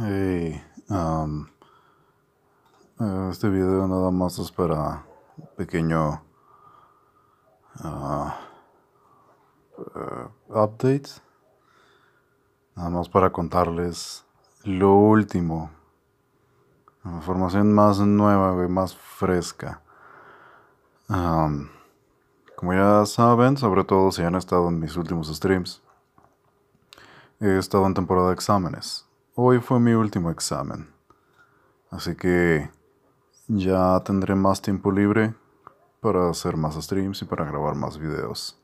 Hey, eh, este video nada más es para pequeño ah, eh, update. Nada más para contarles lo último. Información más nueva, y más fresca. como ya saben, sobre todo si han estado en mis últimos streams, he estado en temporada de exámenes. Hoy fue mi último examen, así que ya tendré más tiempo libre para hacer más streams y para grabar más videos.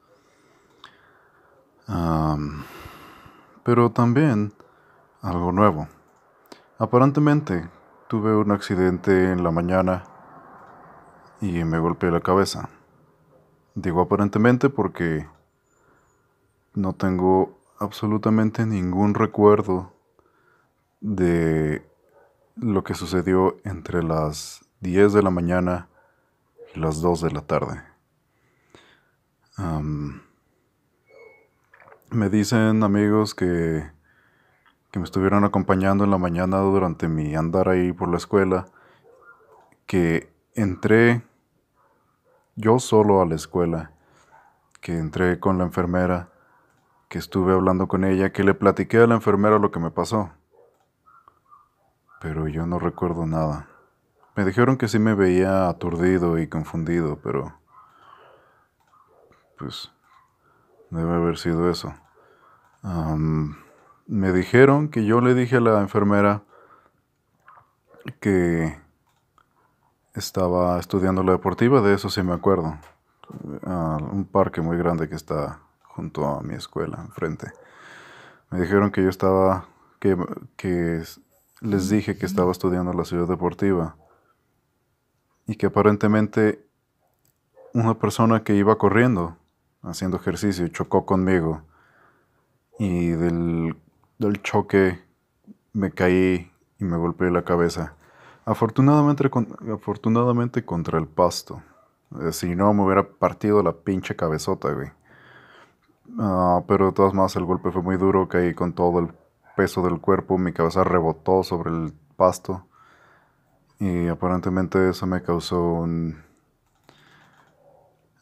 pero también algo nuevo. Aparentemente tuve un accidente en la mañana y me golpeé la cabeza. Digo aparentemente porque no tengo absolutamente ningún recuerdo de lo que sucedió entre las 10 de la mañana y las 2 de la tarde. me dicen amigos que, que me estuvieron acompañando en la mañana durante mi andar ahí por la escuela, que entré yo solo a la escuela, que entré con la enfermera, que estuve hablando con ella, que le platiqué a la enfermera lo que me pasó pero yo no recuerdo nada. Me dijeron que sí me veía aturdido y confundido, pero... Pues... Debe haber sido eso. me dijeron que yo le dije a la enfermera que estaba estudiando la deportiva, de eso sí me acuerdo. un parque muy grande que está junto a mi escuela, enfrente. Me dijeron que yo estaba, que, que les dije que estaba estudiando la ciudad deportiva y que aparentemente una persona que iba corriendo, haciendo ejercicio, chocó conmigo y del, del choque me caí y me golpeé la cabeza. Afortunadamente, afortunadamente contra el pasto. Eh, si no, me hubiera partido la pinche cabezota, güey. Ah, pero de todas más el golpe fue muy duro, caí con todo el peso del cuerpo, mi cabeza rebotó sobre el pasto y aparentemente eso me causó un...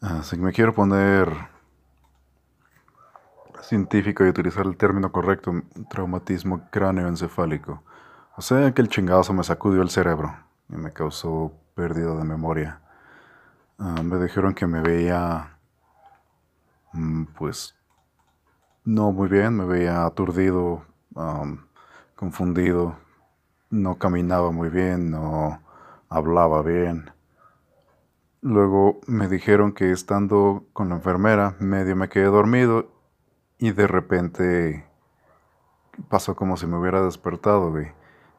Así ah, me quiero poner científico y utilizar el término correcto, traumatismo cráneoencefálico. O sea que el chingazo me sacudió el cerebro y me causó pérdida de memoria. Ah, me dijeron que me veía, mm, pues, no muy bien, me veía aturdido, confundido, no caminaba muy bien, no hablaba bien. Luego me dijeron que estando con la enfermera, medio me quedé dormido y de repente pasó como si me hubiera despertado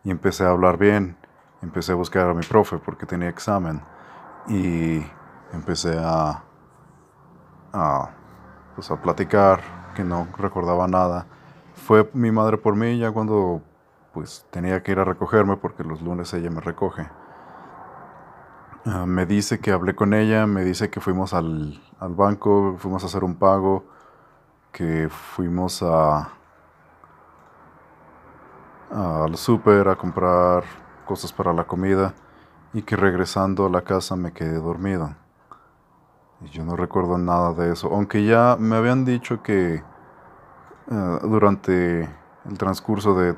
y empecé a hablar bien. Empecé a buscar a mi profe porque tenía examen y empecé a, a, pues a platicar que no recordaba nada fue mi madre por mí ya cuando pues tenía que ir a recogerme porque los lunes ella me recoge. Ah, me dice que hablé con ella, me dice que fuimos al, al banco, fuimos a hacer un pago, que fuimos a al súper a comprar cosas para la comida y que regresando a la casa me quedé dormido. Y yo no recuerdo nada de eso, aunque ya me habían dicho que eh, durante el transcurso de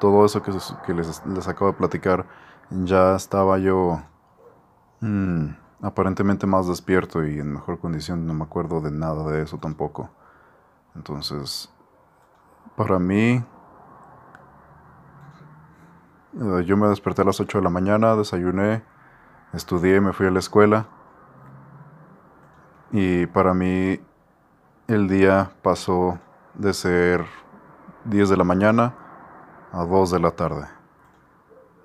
todo eso que, les, acabo de platicar, ya estaba yo mm, aparentemente más despierto y en mejor condición. No me acuerdo de nada de eso tampoco. Entonces, para mí, eh, yo me desperté a las 8 de la mañana, desayuné, estudié, me fui a la escuela. Y para mí el día pasó de ser 10 de la mañana a 2 de la tarde.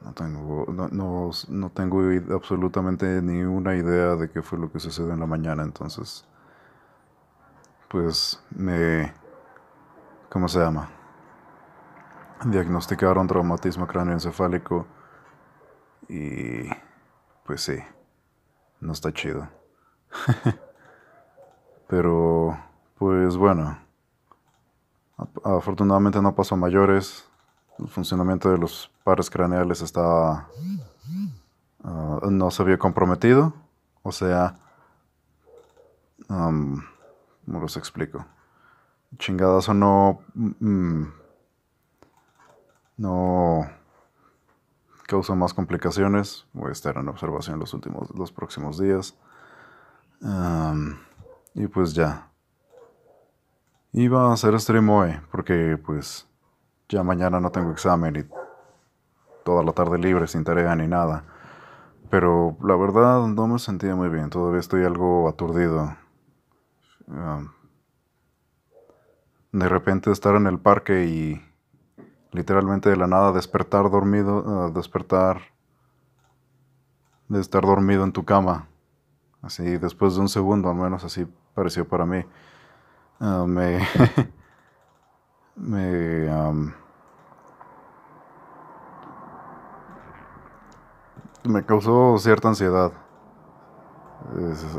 No tengo, no, tengo absolutamente ni una idea de qué fue lo que sucedió en la mañana, entonces, pues me, ¿cómo se llama? Diagnosticaron traumatismo cráneoencefálico y, pues sí, no está chido. Pero, pues bueno. Afortunadamente no pasó mayores. El funcionamiento de los pares craneales estaba. Ah, no se había comprometido. O sea. como los explico? o no. Mm, no. Causa más complicaciones. Voy a estar en observación los últimos. los próximos días. y pues ya. Iba a hacer stream hoy porque pues ya mañana no tengo examen y toda la tarde libre sin tarea ni nada. Pero la verdad no me sentía muy bien, todavía estoy algo aturdido. Ah, de repente estar en el parque y literalmente de la nada despertar dormido, ah, despertar de estar dormido en tu cama. Así, después de un segundo al menos, así pareció para mí. Ah, me, me um, me causó cierta ansiedad.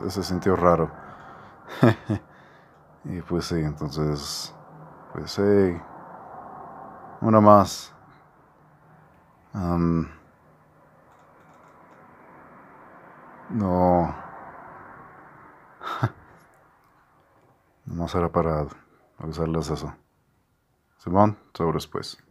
Se, sintió raro. y pues sí, entonces, pues hey, una más. Um, no. no será para avisarles eso. Simón, sobre después.